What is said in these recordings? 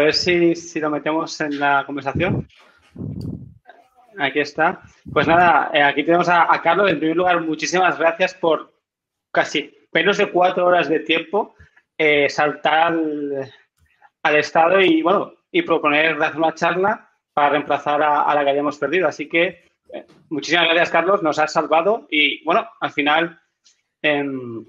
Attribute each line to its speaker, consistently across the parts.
Speaker 1: A ver si, lo metemos en la conversación. Aquí está. Pues nada, eh, aquí tenemos a, Carlos. En primer lugar, muchísimas gracias por casi menos de cuatro horas de tiempo eh, saltar al, Estado y, bueno, y proponer una charla para reemplazar a, la que hayamos perdido. Así que eh, muchísimas gracias, Carlos. Nos has salvado y, bueno, al final, em,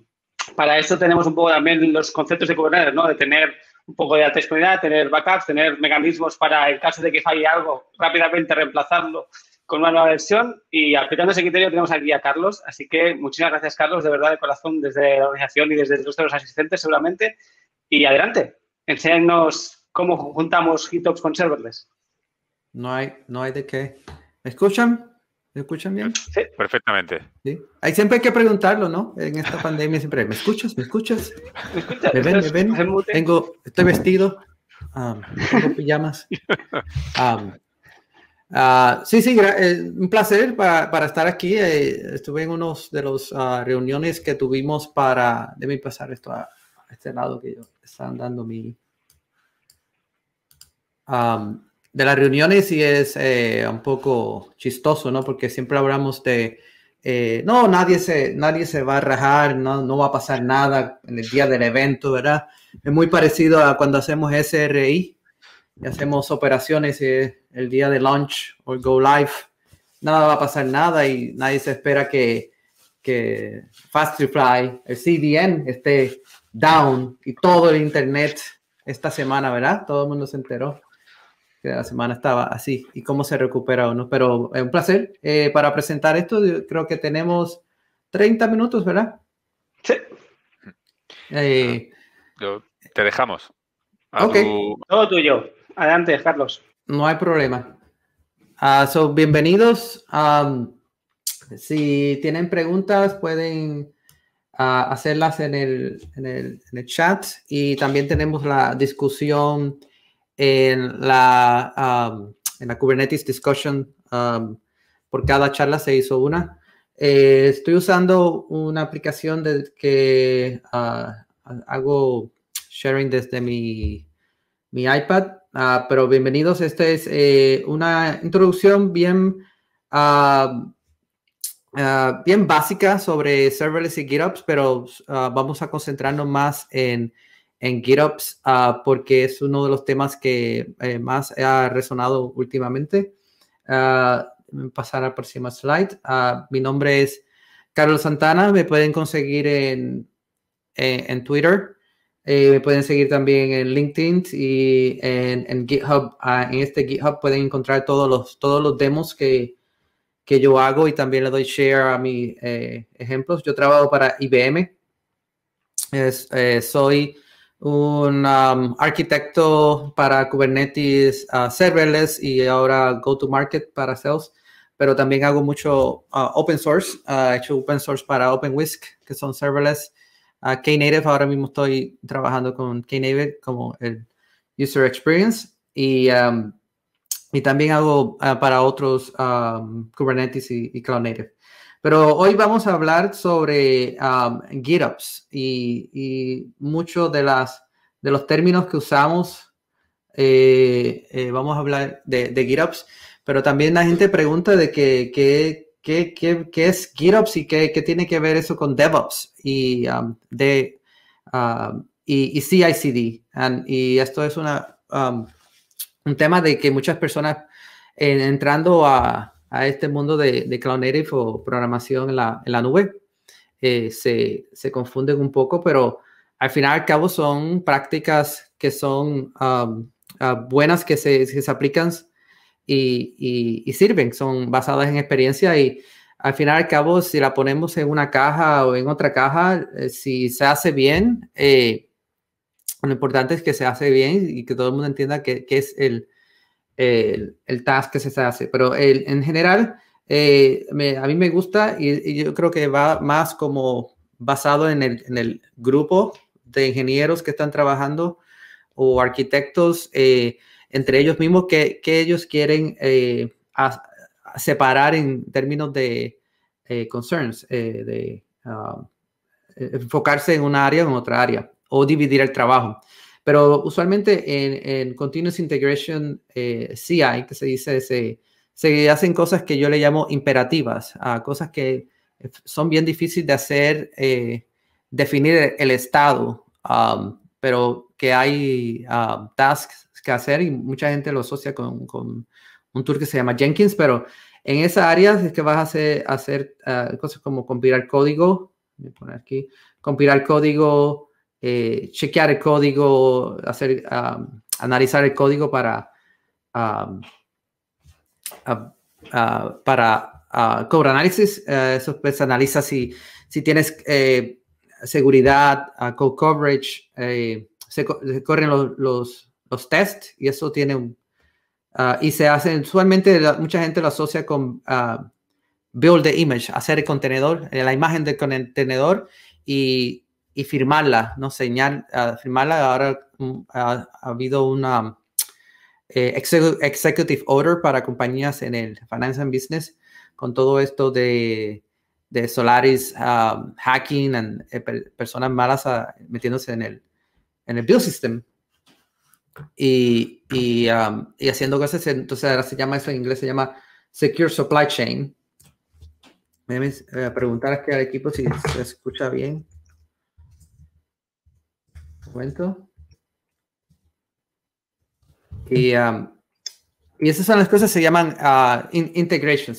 Speaker 1: para esto tenemos un poco también los conceptos de gobernadores ¿no? De tener un poco de accesibilidad, tener backups, tener mecanismos para, el caso de que falle algo, rápidamente reemplazarlo con una nueva versión. Y aplicando ese criterio tenemos aquí a Carlos. Así que muchísimas gracias, Carlos, de verdad, de corazón, desde la organización y desde el los asistentes, seguramente.
Speaker 2: Y adelante,
Speaker 1: enséñanos cómo juntamos GitOps con serverless. No hay, no hay de
Speaker 2: qué. ¿Me escuchan? ¿Me escuchan bien? Sí,
Speaker 1: perfectamente. ¿Sí?
Speaker 2: siempre hay que preguntarlo, ¿no? En esta pandemia siempre, ¿me escuchas? ¿Me escuchas? ¿Me,
Speaker 1: escuchas? ¿Me ven? ¿Me ven?
Speaker 2: Tengo, estoy vestido, um, tengo pijamas. Ah, sí, sí, eh, un placer para, para estar aquí. Eh, estuve en unos de las ah, reuniones que tuvimos para, déjame pasar esto a, este lado que yo, están dando mi... Um, de las reuniones y es eh, un poco chistoso, ¿no? Porque siempre hablamos de, eh, no, nadie se, nadie se va a rajar, no, va a pasar nada en el día del evento, ¿verdad? Es muy parecido a cuando hacemos SRI y hacemos operaciones eh, el día de launch o go live. Nada va a pasar nada y nadie se espera que, que Fast Reply, el CDN, esté down y todo el internet esta semana, ¿verdad? Todo el mundo se enteró que la semana estaba así y cómo se recupera uno. Pero es eh, un placer. Eh, para presentar esto, creo que tenemos 30 minutos, ¿verdad? Sí.
Speaker 1: Eh, te dejamos. Todo tuyo. Adelante, Carlos.
Speaker 2: No hay problema. Son ah, so, bienvenidos. si tienen preguntas, pueden ah, hacerlas en el, en el, chat y también tenemos la discusión en la, um, en la Kubernetes Discussion, um, por cada charla se hizo una. Eh, estoy usando una aplicación de que uh, hago sharing desde mi, iPad, ah, pero bienvenidos. Esta es eh, una introducción bien, um, ah, bien básica sobre serverless y GitOps, pero ah, vamos a concentrarnos más en en GitOps ah, porque es uno de los temas que eh, más ha resonado últimamente. Ah, pasar al próximo slide. Ah, mi nombre es Carlos Santana. Me pueden conseguir en, eh, Twitter. Eh, me pueden seguir también en LinkedIn y en, GitHub. en este GitHub pueden encontrar todos los, todos los demos que, yo hago y también le doy share a mis ejemplos. Yo trabajo para IBM. soy un um, arquitecto para Kubernetes uh, serverless y ahora go-to-market para sales, pero también hago mucho uh, open source. Uh, he hecho open source para OpenWhisk, que son serverless. Knative, ahora mismo estoy trabajando con Knative como el user experience. Y um, y también hago para otros um, Kubernetes y, Cloud Native. Pero hoy vamos a hablar sobre um, GitOps y, muchos de, de los términos que usamos. Eh, eh, vamos a hablar de, GitOps, pero también la gente pregunta de qué es GitOps y qué, tiene que ver eso con DevOps y, um, de, um, y, CICD. y esto es una, um, un tema de que muchas personas entrando a a este mundo de, de Cloud Native o programación en la, nube. Eh, se, se, confunden un poco, pero al final al cabo son prácticas que son um, uh, buenas, que se, se aplican y, y, sirven, son basadas en experiencia y al final al cabo si la ponemos en una caja o en otra caja, eh, si se hace bien, eh, lo importante es que se hace bien y que todo el mundo entienda qué que es el, el, task que se hace. Pero en general, eh, a mí me gusta y, yo creo que va más como basado en el, grupo de ingenieros que están trabajando o arquitectos eh, entre ellos mismos que, ellos quieren eh, separar en términos de concerns, de ah, enfocarse en un área o en otra área o dividir el trabajo. Pero usualmente en, Continuous Integration eh, CI, que se dice, se, se, hacen cosas que yo le llamo imperativas, a cosas que son bien difíciles de hacer, eh, definir el estado, um, pero que hay um, tasks que hacer y mucha gente lo asocia con, con un tour que se llama Jenkins, pero en esa área es que vas a hacer, hacer ah, cosas como compilar código, voy a poner aquí, compilar código, eh, chequear el código, hacer, um, analizar el código para, a, ah, ah, para code analysis. Uh, eh, eso pues analiza si, si tienes eh, seguridad, uh, code coverage, se, corren los, los, tests y eso tiene un... y se hace, usualmente mucha gente lo asocia con build the image, hacer el contenedor, la imagen del contenedor y y firmarla, ¿no? Señal, firmarla. Ahora mm, ha, habido una eh, executive order para compañías en el finance and business con todo esto de, de Solaris um, hacking y eh, personas malas ah, metiéndose en el, en el bill system. Y, y, um, y, haciendo cosas, entonces ahora se llama eso en inglés, se llama Secure Supply Chain. voy a eh, preguntar aquí al equipo si se escucha bien cuento Y, um, y esas son las cosas se llaman uh, integration.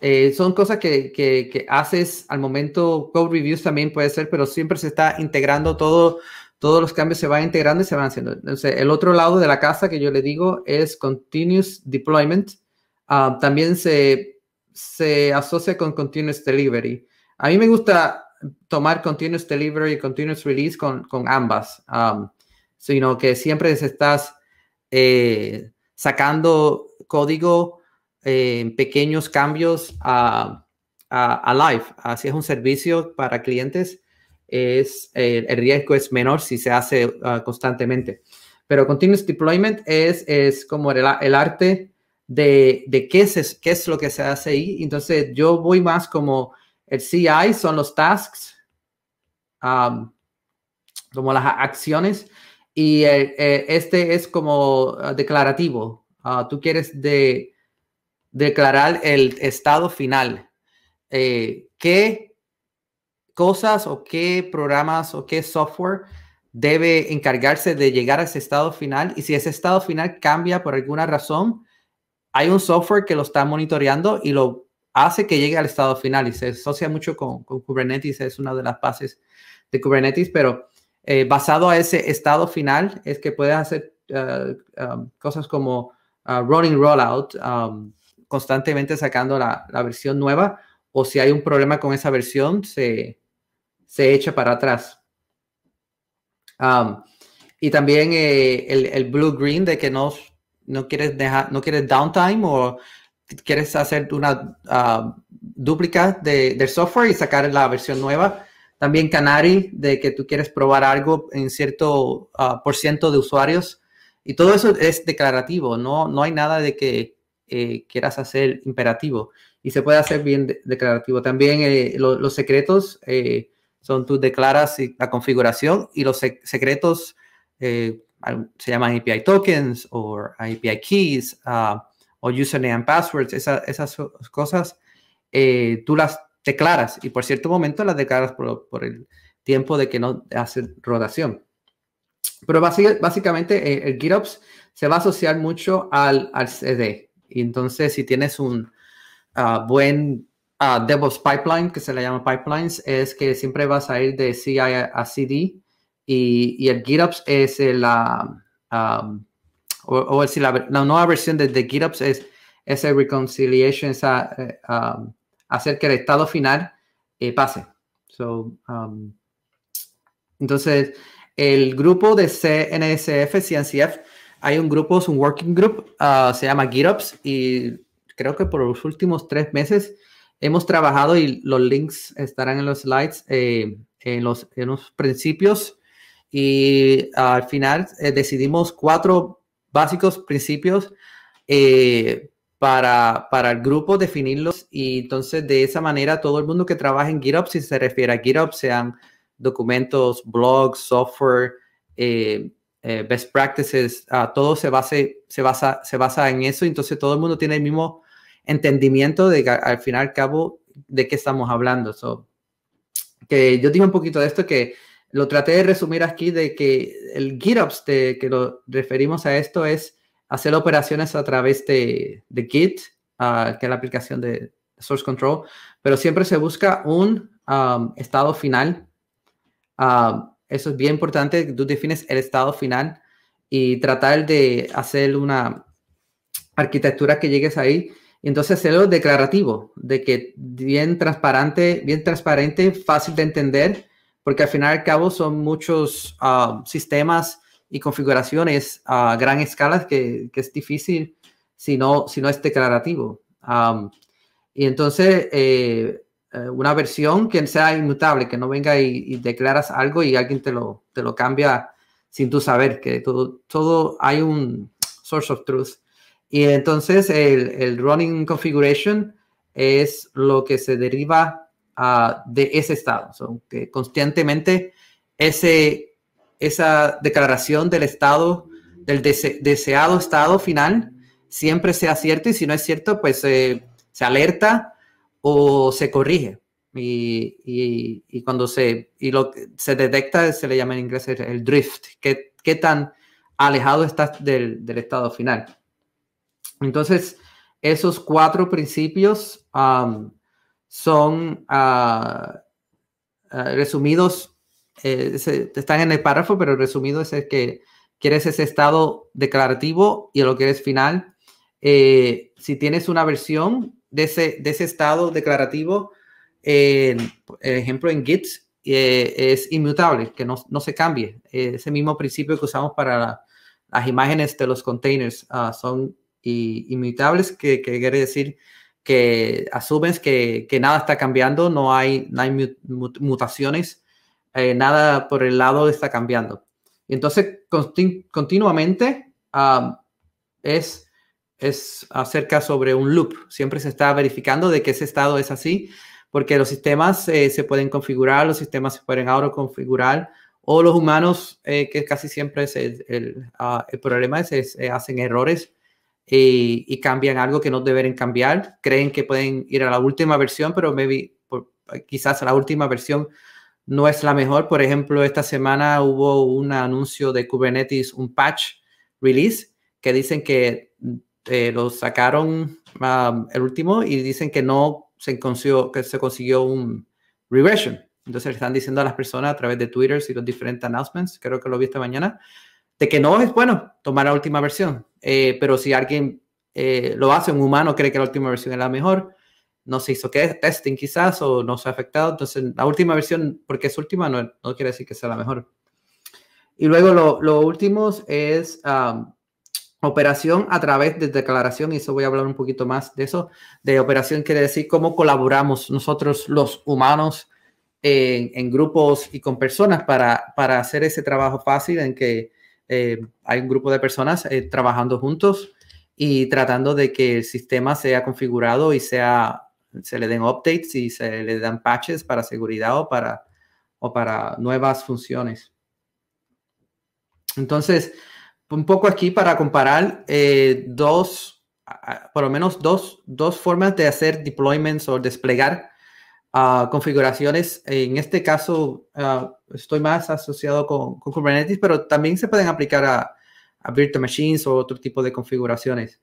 Speaker 2: Eh, son cosas que, que, que, haces al momento. Code reviews también puede ser, pero siempre se está integrando todo. Todos los cambios se van integrando y se van haciendo. Entonces, el otro lado de la casa que yo le digo es continuous deployment. Ah, también se, se asocia con continuous delivery. A mí me gusta tomar continuous delivery y continuous release con, con ambas, um, sino que siempre estás eh, sacando código eh, en pequeños cambios a, a, live. Así es un servicio para clientes, es, eh, el riesgo es menor si se hace uh, constantemente. Pero continuous deployment es, es como el, el arte de, de qué, es, qué es lo que se hace ahí. Entonces yo voy más como el CI son los tasks, um, como las acciones, y este es como uh, declarativo. Uh, tú quieres de, declarar el estado final. Eh, ¿Qué cosas o qué programas o qué software debe encargarse de llegar a ese estado final? Y si ese estado final cambia por alguna razón, hay un software que lo está monitoreando y lo hace que llegue al estado final y se asocia mucho con, Kubernetes, es una de las bases de Kubernetes, pero eh, basado a ese estado final es que puedes hacer eh, um, cosas como uh, running rolling rollout, um, constantemente sacando la, versión nueva o si hay un problema con esa versión, se, echa para atrás. Um, y también eh, el, blue-green de que no, no, quieres dejar, no quieres downtime o quieres hacer una ah, duplica de, del software y sacar la versión nueva. También Canary, de que tú quieres probar algo en cierto ah, por ciento de usuarios. Y todo eso es declarativo, no, no hay nada de que eh, quieras hacer imperativo. Y se puede hacer bien declarativo. También eh, los secretos eh, son tú declaras la configuración y los secretos se llaman API tokens o API keys. Ah, o username and passwords, esas cosas, eh, tú las declaras y por cierto momento las declaras por, el tiempo de que no hace rotación. Pero básicamente eh, el GitOps se va a asociar mucho al, CD. Y entonces, si tienes un ah, buen ah, DevOps pipeline, que se le llama pipelines, es que siempre vas a ir de CI a CD. Y, y el GitOps es la o, o decir, la, la, nueva versión de GitOps es ese reconciliation, esa, eh, um, hacer que el estado final eh, pase. Um, entonces, el grupo de CNSF, CNCF, hay un grupo, es un working group, uh, se llama GitOps y creo que por los últimos tres meses hemos trabajado y los links estarán en los slides, eh, en, los, en los principios y al final decidimos cuatro básicos principios eh, para, el grupo, definirlos y entonces de esa manera todo el mundo que trabaja en GitHub, si se refiere a GitHub, sean documentos, blogs, software, eh, eh, best practices, ah, todo se, base, se, basa, se basa en eso, entonces todo el mundo tiene el mismo entendimiento de que al final al cabo de qué estamos hablando. So, que yo digo un poquito de esto que lo traté de resumir aquí de que el GitOps de, que lo referimos a esto es hacer operaciones a través de, Git, ah, que es la aplicación de Source Control, pero siempre se busca un um, estado final. Um, eso es bien importante, tú defines el estado final y tratar de hacer una arquitectura que llegues ahí. Entonces, hacerlo declarativo, de que bien transparente, bien transparente, fácil de entender porque al final y al cabo son muchos ah, sistemas y configuraciones a gran escala que, es difícil si no, si no es declarativo. y entonces, eh, eh, una versión que sea inmutable, que no venga y, declaras algo y alguien te lo, te lo cambia sin tú saber, que todo, todo hay un source of truth. Y entonces el, el running configuration es lo que se deriva de ese Estado. que constantemente ese, esa declaración del Estado, del deseado Estado final, siempre sea cierto y si no es cierto, pues eh, se alerta o se corrige. Y, cuando se, y lo, se detecta, se le llama en inglés el drift, qué, tan alejado está del, estado final. Entonces, esos cuatro principios son ah, ah, resumidos, eh, están en el párrafo, pero el resumido es el que quieres ese estado declarativo y lo que es final. Eh, si tienes una versión de ese, de ese estado declarativo, por ejemplo en Git, eh, es inmutable, que no, no se cambie. ese mismo principio que usamos para las imágenes de los containers ah, son inmutables, que, que quiere decir que asumes que, que nada está cambiando, no hay, hay mutaciones, eh, nada por el lado está cambiando. y Entonces, continuamente es, es acerca sobre un loop. Siempre se está verificando de que ese estado es así, porque los sistemas eh, se pueden configurar, los sistemas se pueden autoconfigurar, o los humanos, eh, que casi siempre es el, ah, problema, es hacen errores y, cambian algo que no deberían cambiar. Creen que pueden ir a la última versión, pero maybe, quizás la última versión no es la mejor. Por ejemplo, esta semana hubo un anuncio de Kubernetes, un patch release, que dicen que eh, lo sacaron um, el último y dicen que no se consiguió, que se consiguió un regression. Entonces le están diciendo a las personas a través de Twitter y los diferentes announcements, creo que lo vi esta mañana, de que no es bueno tomar la última versión, eh, pero si alguien eh, lo hace, un humano cree que la última versión es la mejor, no se hizo que testing quizás o no se ha afectado, entonces la última versión, porque es última, no, no quiere decir que sea la mejor. Y luego lo, lo último es operación a través de declaración, y eso voy a hablar un poquito más de eso, de operación quiere decir cómo colaboramos nosotros los humanos en, en grupos y con personas para, para hacer ese trabajo fácil en que eh, hay un grupo de personas eh, trabajando juntos y tratando de que el sistema sea configurado y sea, se le den updates y se le dan patches para seguridad o para, o para nuevas funciones. Entonces, un poco aquí para comparar eh, dos, por lo menos dos, dos formas de hacer deployments o desplegar configuraciones. En este caso, estoy más asociado con, Kubernetes, pero también se pueden aplicar a, virtual machines o otro tipo de configuraciones.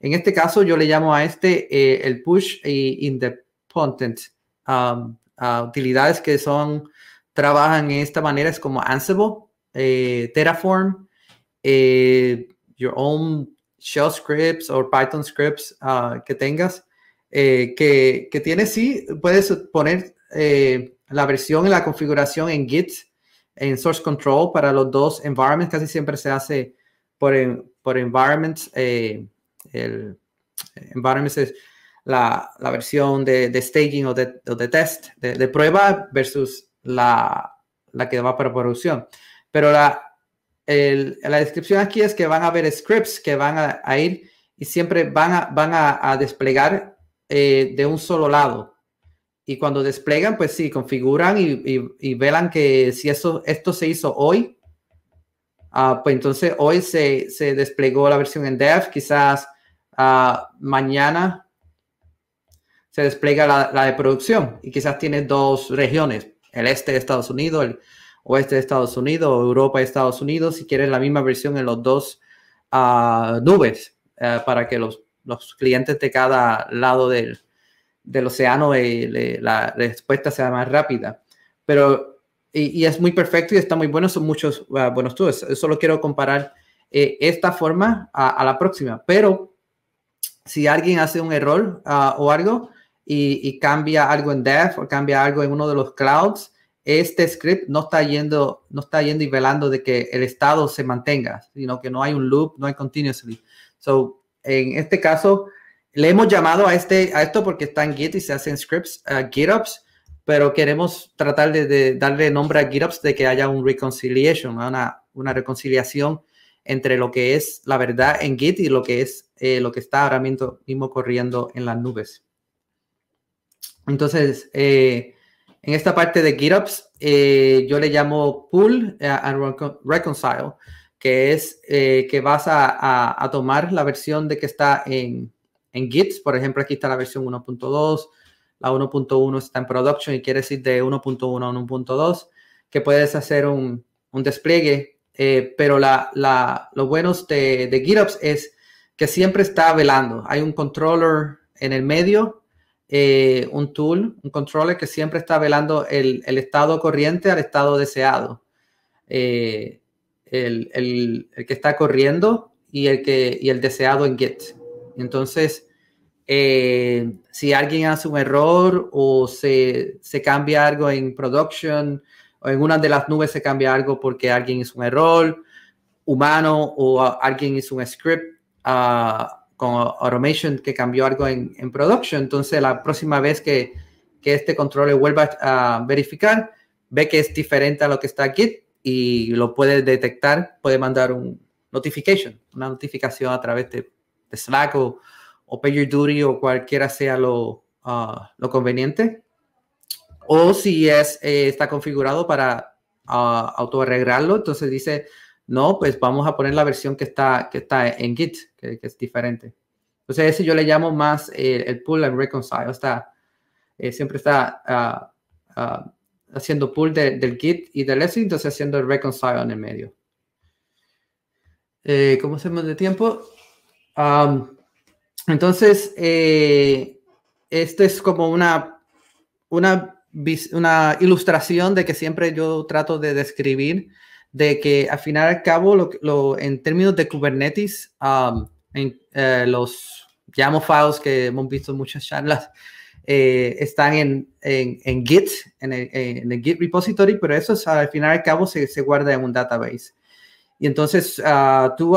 Speaker 2: En este caso, yo le llamo a este eh, el push y independent. Um, utilidades que son, trabajan en esta manera es como Ansible, eh, Terraform, eh, your own shell scripts o Python scripts ah, que tengas. Eh, que, que, tiene sí, puedes poner eh, la versión y la configuración en Git, en Source Control para los dos environments, casi siempre se hace por, por environments, eh, el environments es la, la versión de, de, staging o de, o de test, de, de, prueba versus la, la que va para producción. Pero la, el, la descripción aquí es que van a ver scripts que van a, ir y siempre van a, van a, a desplegar eh, de un solo lado. Y cuando despliegan pues si configuran y, y, velan que si eso, esto se hizo hoy, ah, pues entonces hoy se, desplegó la versión en dev, quizás ah, mañana se despliega la, de producción y quizás tiene dos regiones, el este de Estados Unidos, el oeste de Estados Unidos, Europa y Estados Unidos, si quieren la misma versión en los dos ah, nubes eh, para que los los clientes de cada lado del, océano eh, la respuesta sea más rápida. Pero, y, es muy perfecto y está muy bueno, son muchos ah, buenos tours. Solo quiero comparar eh, esta forma a, la próxima. Pero si alguien hace un error ah, o algo y, cambia algo en Dev o cambia algo en uno de los clouds, este script no está yendo, no está yendo y velando de que el estado se mantenga, sino que no hay un loop, no hay continuously. So, en este caso, le hemos llamado a, este, a esto porque está en Git y se hacen scripts, a uh, GitOps, pero queremos tratar de, darle nombre a GitOps de que haya un reconciliation, una, reconciliación entre lo que es la verdad en Git y lo que es eh, lo que está ahora mismo, corriendo en las nubes. Entonces, eh, en esta parte de GitOps, eh, yo le llamo pull and reconcile que es eh, que vas a, tomar la versión de que está en, en Git. Por ejemplo, aquí está la versión 1.2, la 1.1 está en production y quiere decir de 1.1 a 1.2, que puedes hacer un, despliegue. Eh, pero lo bueno de, de GitOps es que siempre está velando. Hay un controller en el medio, eh, un tool, un controller que siempre está velando el, estado corriente al estado deseado el, que está corriendo y el, que, el deseado en Git. Entonces, eh, si alguien hace un error o se, cambia algo en production o en una de las nubes se cambia algo porque alguien hizo un error humano o alguien hizo un script ah, con automation que cambió algo en, en, production. Entonces, la próxima vez que, este control vuelva a verificar, ve que es diferente a lo que está en Git y lo puede detectar, puede mandar un notification, una notificación a través de, Slack o, o PagerDuty o cualquiera sea lo, ah, lo conveniente. O si es, eh, está configurado para auto ah, autoarreglarlo, entonces dice, no, pues vamos a poner la versión que está, que está en Git, que, es diferente. Entonces ese yo le llamo más el pull and reconcile, está, eh, siempre está... Ah, haciendo pull del git y del exit, entonces haciendo el reconcile en el medio. Eh, ¿Cómo hacemos de tiempo? entonces, eh, esto es como una, una, ilustración de que siempre yo trato de describir, de que al final al cabo, lo, en términos de Kubernetes, eh, los llamo files que hemos visto en muchas charlas, eh, están en, Git, en el, Git repository, pero eso al final y al cabo se, guarda en un database. Y entonces ah, tú,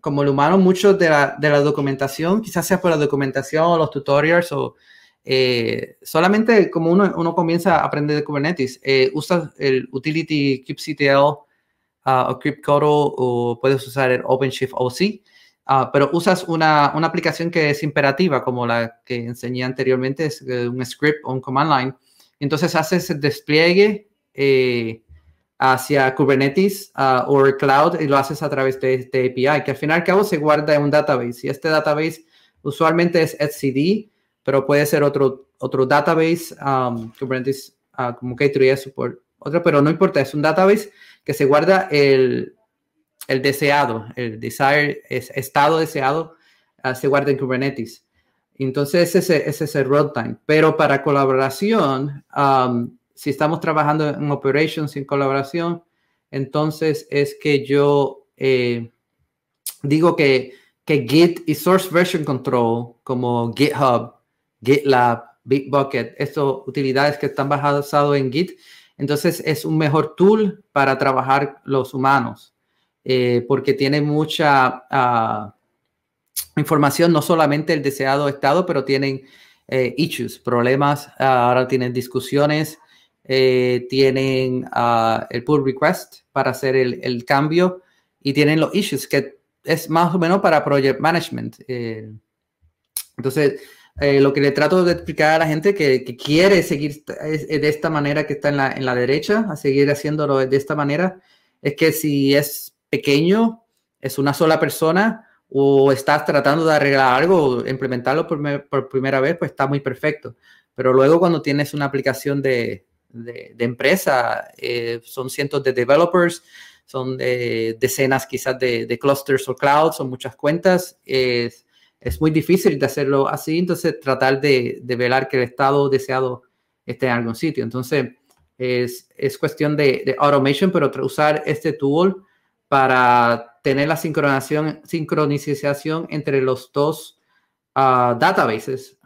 Speaker 2: como lo humano, mucho de la, de la, documentación, quizás sea por la documentación o los tutorials o eh, solamente como uno, uno, comienza a aprender de Kubernetes, eh, usas el utility kubectl ah, o kubectl o puedes usar el OpenShift OC. Ah, pero usas una, una, aplicación que es imperativa, como la que enseñé anteriormente, es eh, un script o un command line. Entonces haces el despliegue eh, hacia Kubernetes ah, o cloud y lo haces a través de este API, que al final y al cabo se guarda en un database. Y este database usualmente es etcd, pero puede ser otro, otro database, um, Kubernetes ah, como K3S, por otro, pero no importa, es un database que se guarda el, el deseado, el desire, es estado deseado, ah, se guarda en Kubernetes. Entonces, ese, es el runtime. Pero para colaboración, si estamos trabajando en operations sin colaboración, entonces es que yo eh, digo que, Git y Source Version Control, como GitHub, GitLab, Bitbucket, estas utilidades que están basadas en Git, entonces es un mejor tool para trabajar los humanos. Eh, porque tiene mucha ah, información, no solamente el deseado estado, pero tienen eh, issues, problemas, ah, ahora tienen discusiones, eh, tienen ah, el pull request para hacer el, el, cambio y tienen los issues, que es más o menos para project management. entonces, lo que le trato de explicar a la gente que, que quiere seguir de esta manera que está en la, en la, derecha, a seguir haciéndolo de esta manera, es que si es pequeño, es una sola persona o estás tratando de arreglar algo, implementarlo por, primera vez, pues está muy perfecto. Pero luego cuando tienes una aplicación de, empresa, eh, son cientos de developers, son decenas quizás de, clusters o clouds, son muchas cuentas. es muy difícil de hacerlo así, entonces tratar de, de, velar que el estado deseado esté en algún sitio. Entonces, es, cuestión de, de, automation, pero usar este tool para tener la sincronización, sincronización entre los dos ah, databases.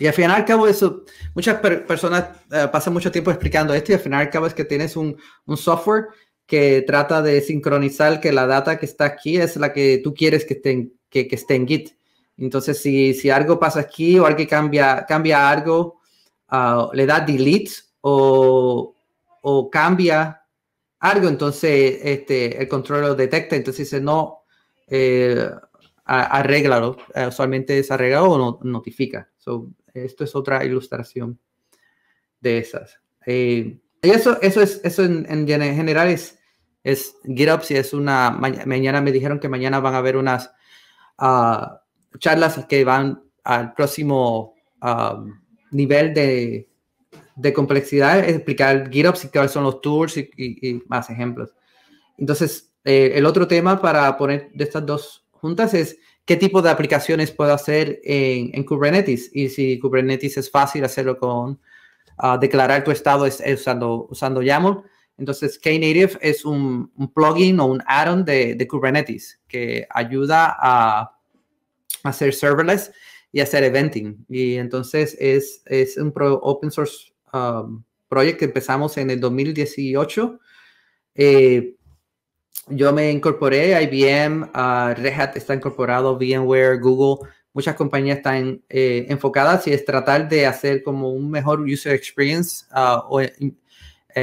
Speaker 2: y al final al cabo eso, muchas personas eh, pasan mucho tiempo explicando esto y al final al cabo es que tienes un, software que trata de sincronizar que la data que está aquí es la que tú quieres que esté en, que, esté Git. Entonces, si, algo pasa aquí o alguien cambia, cambia algo, ah, le da delete o, o cambia algo, entonces este, el control lo detecta, entonces dice, no, eh, arréglalo, eh, usualmente es arreglado o notifica. So, esto es otra ilustración de esas. Eh, y eso, eso, es, eso en, en general es, es GitOps si es una, mañana me dijeron que mañana van a haber unas ah, charlas que van al próximo ah, nivel de de complejidad es explicar GitOps y cuáles son los tools y, más ejemplos. Entonces, eh, el otro tema para poner de estas dos juntas es qué tipo de aplicaciones puedo hacer en, Kubernetes y si Kubernetes es fácil hacerlo con ah, declarar tu estado usando, usando YAML. Entonces, Knative es un, plugin o un add-on de, Kubernetes que ayuda a, hacer serverless y hacer eventing. Y entonces es, es un pro open source Um, Proyecto que empezamos en el 2018. Eh, yo me incorporé a IBM, uh, Red Hat está incorporado, VMware, Google, muchas compañías están eh, enfocadas y es tratar de hacer como un mejor user experience uh, o eh,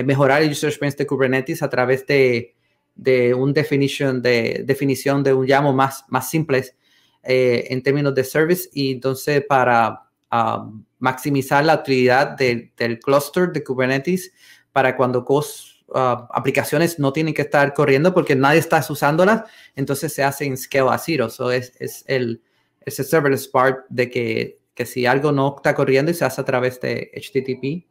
Speaker 2: mejorar el user experience de Kubernetes a través de, de un definition de definición de un llamo más, más simples en términos de service y entonces para um, maximizar la utilidad del cluster de Kubernetes para cuando cos, ah, aplicaciones no tienen que estar corriendo porque nadie está usándolas, entonces se hace en scale a zero. es, es el serverless part de que, si algo no está corriendo y se hace a través de HTTP,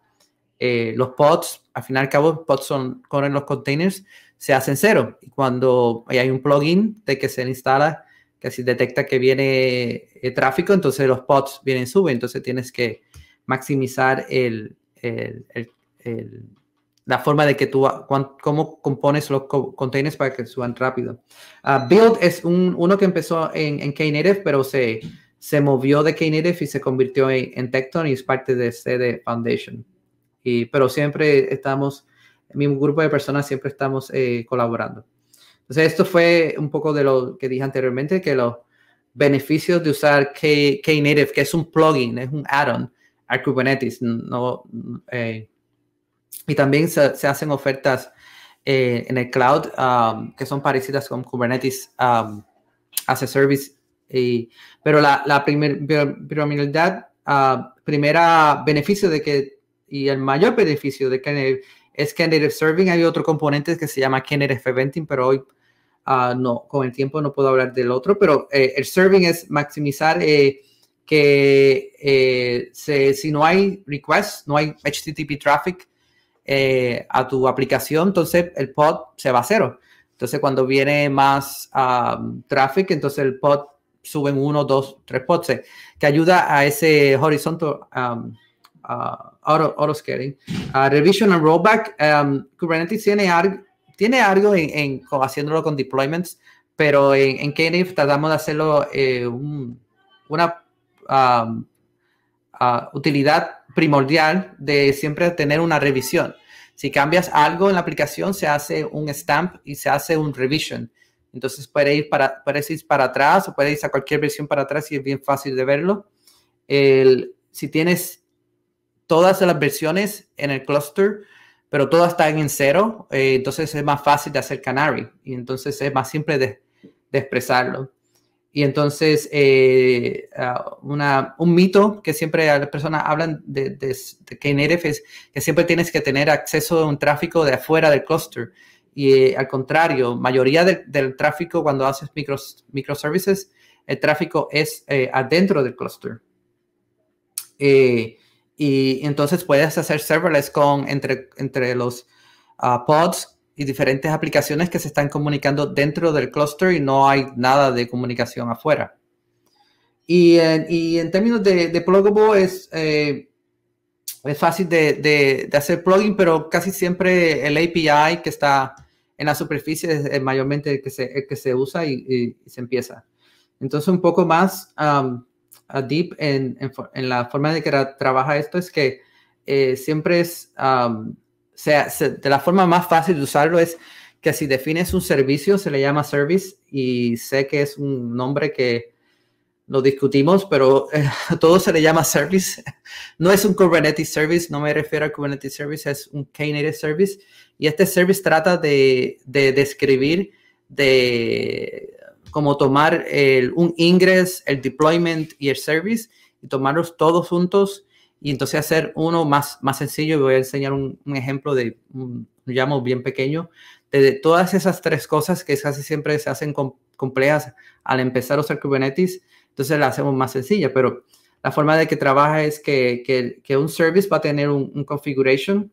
Speaker 2: eh, los pods, al final y al cabo, pods son, corren los containers, se hacen cero. Y cuando hay un plugin de que se instala que si detecta que viene eh, tráfico, entonces los pods vienen, suben, entonces tienes que maximizar el, la forma de que tú, cómo compones los containers para que suban rápido. Ah, Build es un, uno que empezó en, en Knative, pero se, se movió de Knative y se convirtió en, Tecton y es parte de CD Foundation. Y, pero siempre estamos, mi grupo de personas siempre estamos eh, colaborando. Entonces, esto fue un poco de lo que dije anteriormente, que los beneficios de usar Knative, que es un plugin, es un add-on a Kubernetes. No, eh, y también se, hacen ofertas eh, en el cloud um, que son parecidas con Kubernetes um, as a service. Y, pero la, la prioridad, uh, primera beneficio de que, y el mayor beneficio de Knative es Knative Serving. Hay otro componente que se llama Knative Eventing, pero hoy Ah, no, con el tiempo no puedo hablar del otro, pero eh, el serving es maximizar eh, que eh, si no hay requests, no hay HTTP traffic a tu aplicación, entonces el pod se va a cero. Entonces cuando viene más um, traffic, entonces el pod suben uno, dos, tres pods, que ayuda a ese horizontal um, uh, auto, ah, revision and rollback. Um, Kubernetes tiene tiene algo en, haciéndolo con deployments, pero en, en tratamos de hacerlo eh, una utilidad primordial de siempre tener una revisión. Si cambias algo en la aplicación, se hace un stamp y se hace un revision. Entonces puede ir para, puedes ir para atrás o puedes ir a cualquier versión para atrás y es bien fácil de verlo. si tienes todas las versiones en el cluster, pero todas están en cero, eh, entonces es más fácil de hacer canary y entonces es más simple de, expresarlo. Y entonces, eh, ah, una, un mito que siempre las personas hablan de, de, de es que siempre tienes que tener acceso a un tráfico de afuera del cluster. Y eh, al contrario, mayoría del tráfico cuando haces micros, microservices, el tráfico es adentro del cluster. Eh, y entonces puedes hacer serverless con entre, entre los ah, pods y diferentes aplicaciones que se están comunicando dentro del cluster y no hay nada de comunicación afuera. Y, en, y términos de, de pluggable es, eh, es fácil de, de, hacer plugin, pero casi siempre el API que está en la superficie es eh, mayormente el que se, usa y, se empieza. Entonces un poco más Deep en, en, la forma de que trabaja esto es que eh, siempre es, sea, de la forma más fácil de usarlo es que si defines un servicio, se le llama service y sé que es un nombre que lo discutimos, pero eh, todo se le llama service. No es un Kubernetes service, no me refiero a Kubernetes service, es un Knative service. Y este service trata de, de describir, de como tomar un ingress, el deployment y el service, y tomarlos todos juntos y entonces hacer uno más, más sencillo. Voy a enseñar un, ejemplo de un, llamo bien pequeño de todas esas tres cosas que casi siempre se hacen complejas al empezar a usar Kubernetes, entonces la hacemos más sencilla, pero la forma de que trabaja es que, que, que un service va a tener un, un configuration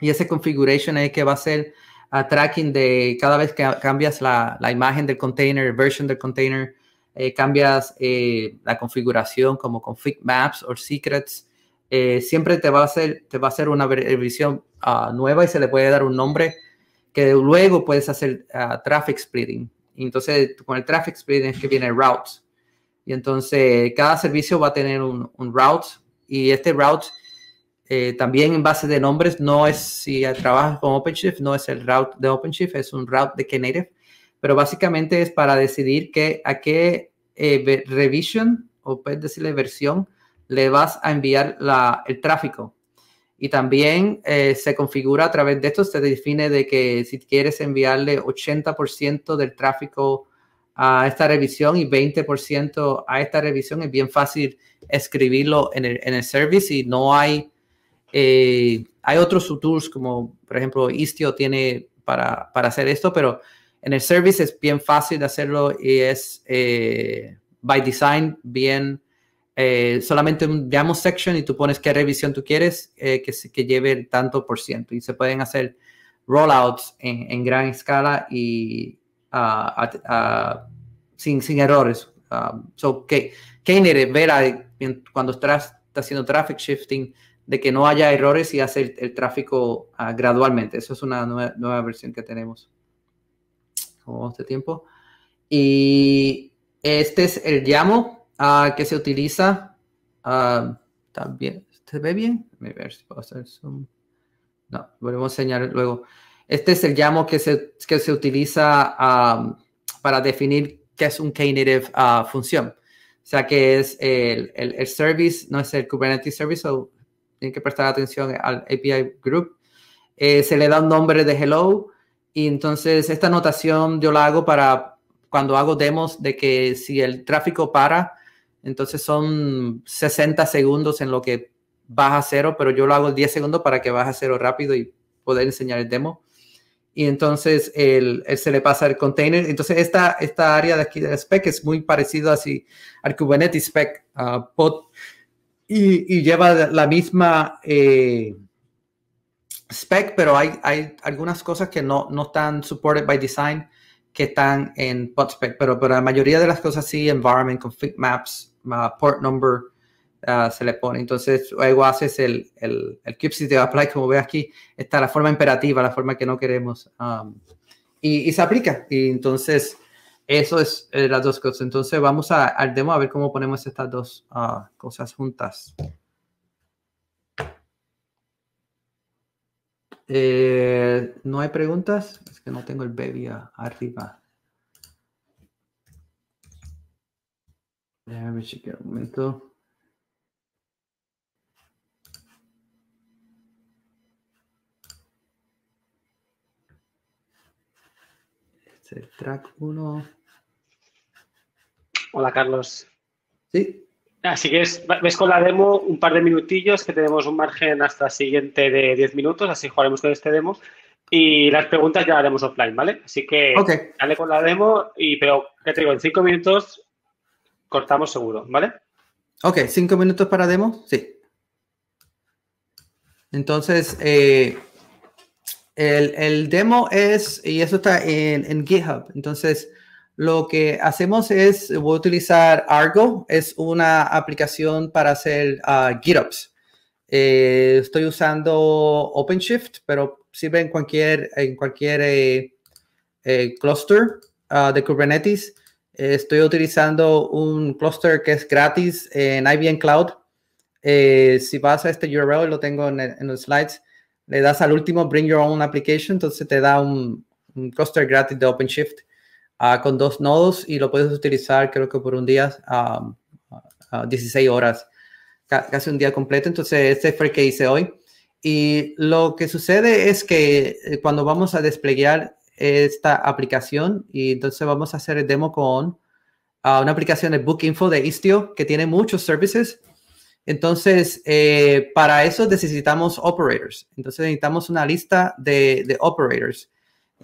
Speaker 2: y ese configuration es que va a ser a tracking de cada vez que cambias la, imagen del container, version del container, eh, cambias eh, la configuración como config maps o secrets, eh, siempre te va, a hacer, te va a hacer una revisión ah, nueva y se le puede dar un nombre que luego puedes hacer ah, traffic splitting. entonces, con el traffic splitting que viene routes. Y entonces, cada servicio va a tener un, un route y este route eh, también en base de nombres, no es si trabajas con OpenShift, no es el route de OpenShift, es un route de Knative, pero básicamente es para decidir que, a qué eh, revision o puedes decirle versión le vas a enviar la, el tráfico. Y también eh, se configura a través de esto, se define de que si quieres enviarle 80% del tráfico a esta revisión y 20% a esta revisión, es bien fácil escribirlo en el, en el service y no hay eh, hay otros tools como, por ejemplo, Istio tiene para, para, hacer esto, pero en el service es bien fácil de hacerlo y es eh, by design bien. Eh, solamente un demo section y tú pones qué revisión tú quieres que, que lleve el tanto por ciento y se pueden hacer rollouts en, gran escala y ah, sin, sin errores. Ah, so, que ver cuando estás haciendo traffic shifting, de que no haya errores y hacer el, tráfico ah, gradualmente. Eso es una nueva, versión que tenemos. Como este tiempo. Y este es el llamo a ah, que se utiliza. Ah, también, ¿se ve bien? A ver si puedo hacer zoom. No, volvemos a enseñar luego. Este es el llamo que se, que se utiliza para definir qué es un Knative uh, función. O sea, que es el, el, el, service, no es el Kubernetes service, o tienen que prestar atención al API Group. Eh, se le da un nombre de hello y entonces esta anotación yo la hago para cuando hago demos de que si el tráfico para, entonces son 60 segundos en lo que baja a cero, pero yo lo hago 10 segundos para que baje a cero rápido y poder enseñar el demo. Y entonces él se le pasa el container. Entonces esta, esta área de aquí del spec es muy parecido así al Kubernetes spec. pod, y, lleva la misma eh, spec, pero hay, algunas cosas que no, no están supported by design que están en PodSpec, pero, pero la mayoría de las cosas sí, environment, config maps, port number, ah, se le pone. Entonces, luego haces el, el, el de apply, como ve aquí, está la forma imperativa, la forma que no queremos. Um, y, y, se aplica. Y entonces, eso es eh, las dos cosas. Entonces vamos al demo a ver cómo ponemos estas dos ah, cosas juntas. Eh, ¿No hay preguntas? Es que no tengo el baby arriba. Déjame chequear un momento. Este el track 1.
Speaker 1: Hola, Carlos. Sí. Así que es, ves con la demo un par de minutillos que tenemos un margen hasta el siguiente de 10 minutos, así jugaremos con este demo. Y las preguntas ya haremos offline, ¿vale? Así que dale con la demo, y pero que te digo, en 5 minutos cortamos seguro, ¿vale?
Speaker 2: Ok, 5 minutos para demo, sí. Entonces, eh, el, demo es, y eso está en, en GitHub, entonces lo que hacemos es, voy a utilizar Argo, es una aplicación para hacer ah, GitOps. Eh, estoy usando OpenShift, pero sirve en cualquier, en cualquier eh, eh, cluster ah, de Kubernetes. estoy utilizando un cluster que es gratis en IBM Cloud. si vas a este URL, lo tengo en, los slides, le das al último Bring Your Own Application, entonces te da un cluster gratis de OpenShift. Ah, con dos nodos y lo puedes utilizar creo que por un día, a 16 ah, horas, casi un día completo. Entonces, este fue el que hice hoy. Y lo que sucede es que eh, cuando vamos a desplegar esta aplicación, y entonces vamos a hacer el demo con ah, una aplicación de Bookinfo de Istio que tiene muchos services. Entonces, eh, para eso necesitamos operators. Entonces, necesitamos una lista de, de operators.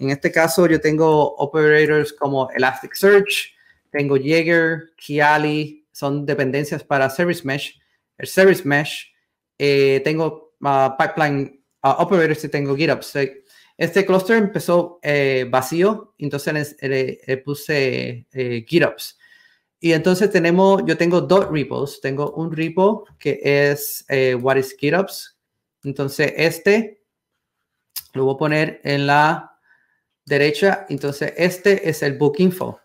Speaker 2: En este caso yo tengo operators como Elasticsearch, tengo Jaeger, Kiali, son dependencias para Service Mesh. El Service Mesh, eh, tengo ah, Pipeline ah, Operators y tengo GitHub. Este cluster empezó eh, vacío, entonces le, puse eh, GitOps. Y entonces tenemos, yo tengo dos repos. Tengo un repo que es eh, What is GitOps. Entonces este lo voy a poner en la derecha, entonces este es el book info.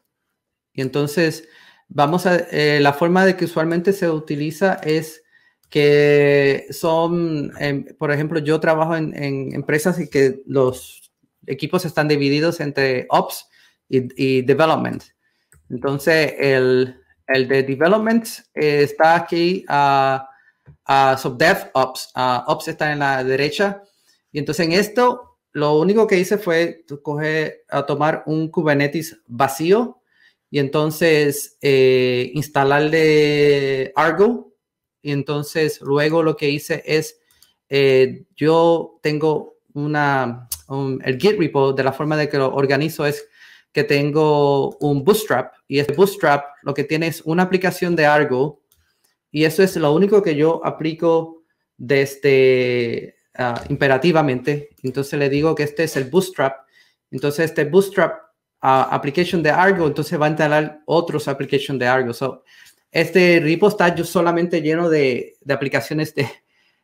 Speaker 2: Y entonces vamos a, eh, la forma de que usualmente se utiliza es que son, em, por ejemplo, yo trabajo en, empresas y que los equipos están divididos entre ops y, development. Entonces, el, el de development eh, está aquí a, subdev ops. Ah, ops está en la derecha. Y entonces en esto lo único que hice fue coger, a tomar un Kubernetes vacío y entonces eh, instalarle Argo. Y entonces luego lo que hice es, eh, yo tengo una, el Git repo de la forma de que lo organizo es que tengo un Bootstrap y este Bootstrap lo que tiene es una aplicación de Argo y eso es lo único que yo aplico desde Ah, imperativamente. Entonces le digo que este es el Bootstrap. Entonces este Bootstrap ah, application de Argo, entonces va a instalar otros application de Argo. So, este repo está yo solamente lleno de, aplicaciones de,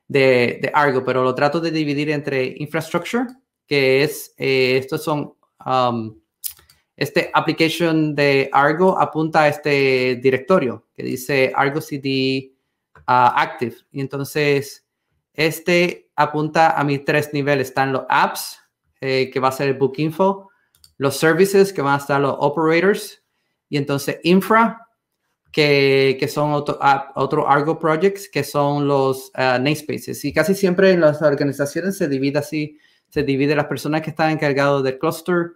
Speaker 2: de, Argo, pero lo trato de dividir entre infrastructure, que es, eh, estos son, um, este application de Argo apunta a este directorio que dice Argo CD ah, Active. Y entonces este apunta a mis tres niveles. Están los apps, eh, que va a ser el Book Info, los services, que van a estar los operators, y entonces infra, que, son otro, Argo Projects, que son los eh, namespaces. Y casi siempre en las organizaciones se divide así, se divide las personas que están encargados del cluster,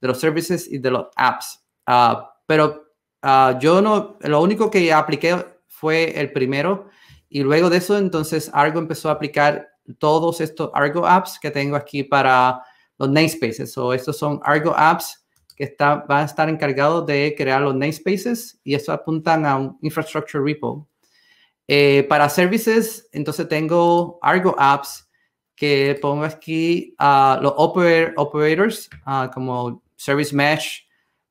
Speaker 2: de los services y de los apps. Ah, pero ah, yo no, lo único que apliqué fue el primero, y luego de eso, entonces Argo empezó a aplicar todos estos Argo apps que tengo aquí para los namespaces. O so, estos son Argo apps que está, van a estar encargados de crear los namespaces y eso apuntan a un infrastructure repo. Eh, para services, entonces tengo Argo apps que pongo aquí los operators ah, como Service Mesh,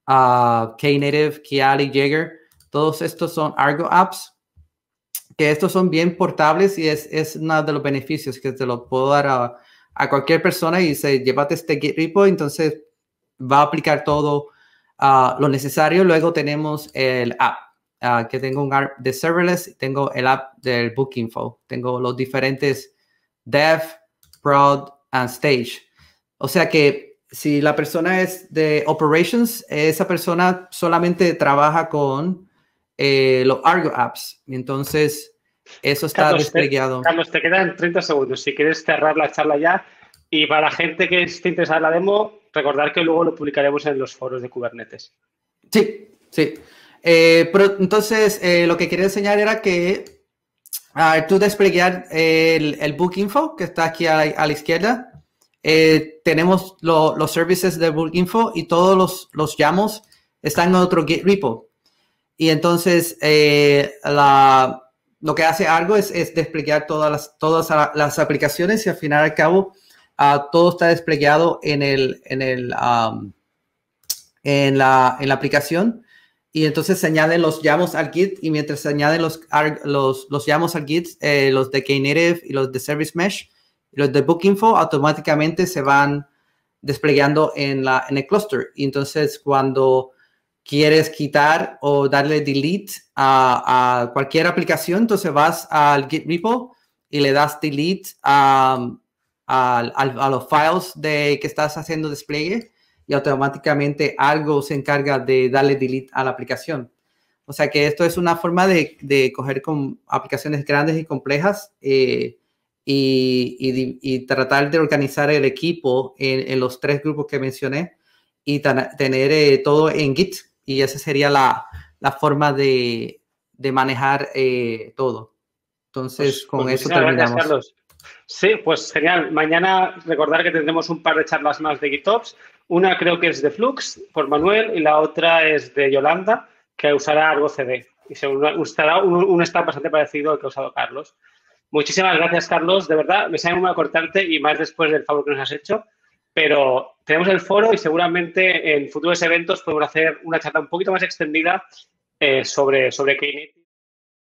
Speaker 2: ah, Knative, Kiali, Jaeger. Todos estos son Argo apps que estos son bien portables y es, es uno de los beneficios que te lo puedo dar a, cualquier persona y se llévate este Git repo, entonces va a aplicar todo ah, lo necesario. Luego tenemos el app, ah, que tengo un app de serverless, tengo el app del Book Info, tengo los diferentes dev, prod, and stage. O sea que si la persona es de operations, esa persona solamente trabaja con eh, los Argo apps. Entonces, eso está desplegado. Te,
Speaker 1: Carlos, te quedan 30 segundos. Si quieres cerrar la charla ya. Y para la gente que esté interesada en la demo, recordar que luego lo publicaremos en los foros de Kubernetes.
Speaker 2: Sí, sí. Eh, entonces, eh, lo que quería enseñar era que tú desplegar el, el, Book Info, que está aquí a, la izquierda. tenemos los services de Book Info y todos los, los llamos están en otro Git repo. Y entonces eh, lo que hace algo es, desplegar todas las, todas las aplicaciones y al final al cabo ah, todo está desplegado en, el, en, el, en, la, en la aplicación. Y entonces se añaden los llamos al Git y mientras se añaden los, los, los llamos al Git, eh, los de Knative y los de Service Mesh los de Book Info automáticamente se van desplegando en, la, en el cluster. Y entonces cuando quieres quitar o darle delete a, a, cualquier aplicación, entonces vas al Git repo y le das delete a, a, los files de que estás haciendo despliegue y automáticamente algo se encarga de darle delete a la aplicación. O sea que esto es una forma de, de coger con aplicaciones grandes y complejas eh, y, y, y, tratar de organizar el equipo en, en, los tres grupos que mencioné y tener eh, todo en Git y esa sería la, forma de, manejar eh, todo. Entonces, pues, con pues, eso terminamos. Gracias,
Speaker 1: Sí, pues genial. Mañana recordar que tendremos un par de charlas más de GitOps. Una creo que es de Flux, por Manuel, y la otra es de Yolanda, que usará algo CD. Y se usará un, un bastante parecido al que ha usado Carlos. Muchísimas gracias, Carlos. De verdad, me sale muy cortante y más después del favor que nos has hecho pero tenemos el foro y seguramente en futuros eventos podemos hacer una charla un poquito más extendida eh, sobre, sobre